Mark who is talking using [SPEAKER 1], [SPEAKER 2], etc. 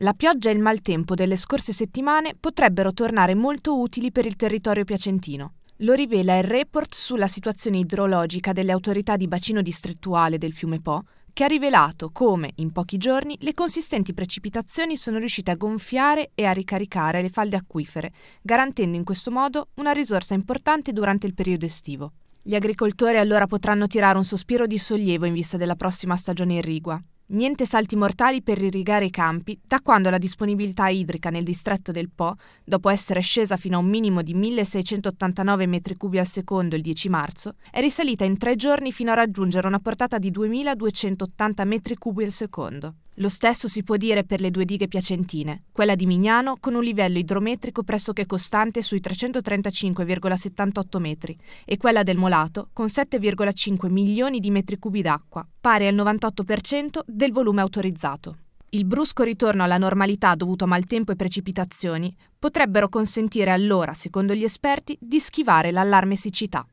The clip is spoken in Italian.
[SPEAKER 1] La pioggia e il maltempo delle scorse settimane potrebbero tornare molto utili per il territorio piacentino. Lo rivela il report sulla situazione idrologica delle autorità di bacino distrettuale del fiume Po, che ha rivelato come, in pochi giorni, le consistenti precipitazioni sono riuscite a gonfiare e a ricaricare le falde acquifere, garantendo in questo modo una risorsa importante durante il periodo estivo. Gli agricoltori allora potranno tirare un sospiro di sollievo in vista della prossima stagione irrigua, Niente salti mortali per irrigare i campi da quando la disponibilità idrica nel distretto del Po, dopo essere scesa fino a un minimo di 1689 m3 al secondo il 10 marzo, è risalita in tre giorni fino a raggiungere una portata di 2280 m3 al secondo. Lo stesso si può dire per le due dighe piacentine, quella di Mignano con un livello idrometrico pressoché costante sui 335,78 metri e quella del Molato con 7,5 milioni di metri cubi d'acqua, pari al 98% del volume autorizzato. Il brusco ritorno alla normalità dovuto a maltempo e precipitazioni potrebbero consentire allora, secondo gli esperti, di schivare l'allarme siccità.